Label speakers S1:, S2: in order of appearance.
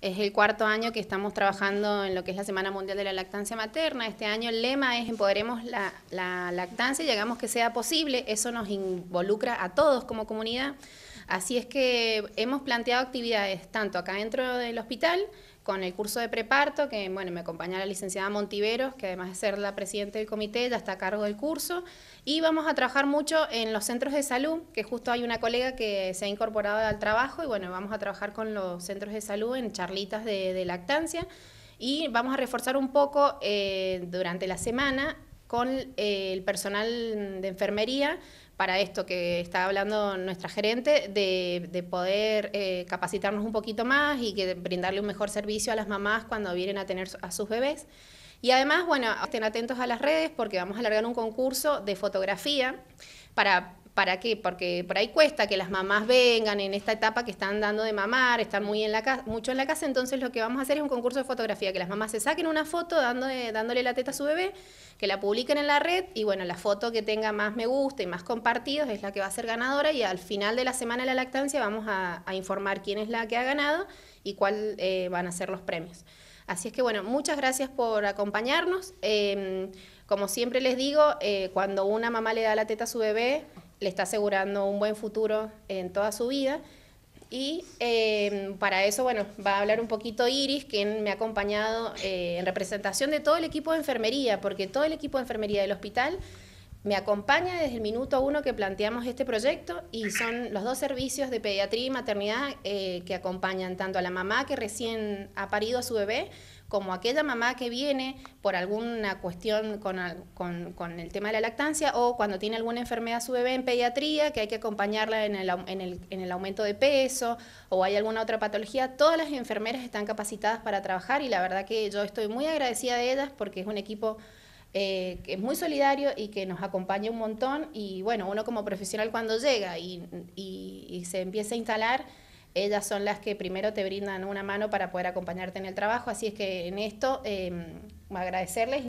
S1: Es el cuarto año que estamos trabajando en lo que es la Semana Mundial de la Lactancia Materna. Este año el lema es empoderemos la, lactancia y hagamos que sea posible. Eso nos involucra a todos como comunidad. Así es que hemos planteado actividades tanto acá dentro del hospital con el curso de preparto, que bueno, me acompaña la licenciada Montiveros, que además de ser la presidenta del comité, ya está a cargo del curso, y vamos a trabajar mucho en los centros de salud, que justo hay una colega que se ha incorporado al trabajo, y bueno, vamos a trabajar con los centros de salud en charlitas de, lactancia, y vamos a reforzar un poco eh, durante la semana con eh, el personal de enfermería para esto que está hablando nuestra gerente, de, poder eh, capacitarnos un poquito más y que brindarle un mejor servicio a las mamás cuando vienen a tener a sus bebés. Y además, bueno, estén atentos a las redes porque vamos a alargar un concurso de fotografía para ¿Para qué? Porque por ahí cuesta que las mamás vengan en esta etapa que están dando de mamar, están muy en la casa, mucho en la casa, entonces lo que vamos a hacer es un concurso de fotografía, que las mamás se saquen una foto dándole, la teta a su bebé, que la publiquen en la red y bueno, la foto que tenga más me gusta y más compartidos es la que va a ser ganadora y al final de la semana de la lactancia vamos a, informar quién es la que ha ganado y cuál eh, van a ser los premios. Así es que bueno, muchas gracias por acompañarnos. Em, como siempre les digo, eh, cuando una mamá le da la teta a su bebé, le está asegurando un buen futuro en toda su vida. Y em, para eso, bueno, va a hablar un poquito Iris, quien me ha acompañado eh, en representación de todo el equipo de enfermería, porque todo el equipo de enfermería del hospital me acompaña desde el minuto uno que planteamos este proyecto y son los dos servicios de pediatría y maternidad eh, que acompañan tanto a la mamá que recién ha parido a su bebé como a aquella mamá que viene por alguna cuestión con, el tema de la lactancia o cuando tiene alguna enfermedad su bebé en pediatría, que hay que acompañarla en el, en el, aumento de peso o hay alguna otra patología, todas las enfermeras están capacitadas para trabajar y la verdad que yo estoy muy agradecida de ellas porque es un equipo eh, que es muy solidario y que nos acompaña un montón. Y bueno, uno como profesional cuando llega y, se empieza a instalar, ellas son las que primero te brindan una mano para poder acompañarte en el trabajo. Así es que en esto em, agradecerles.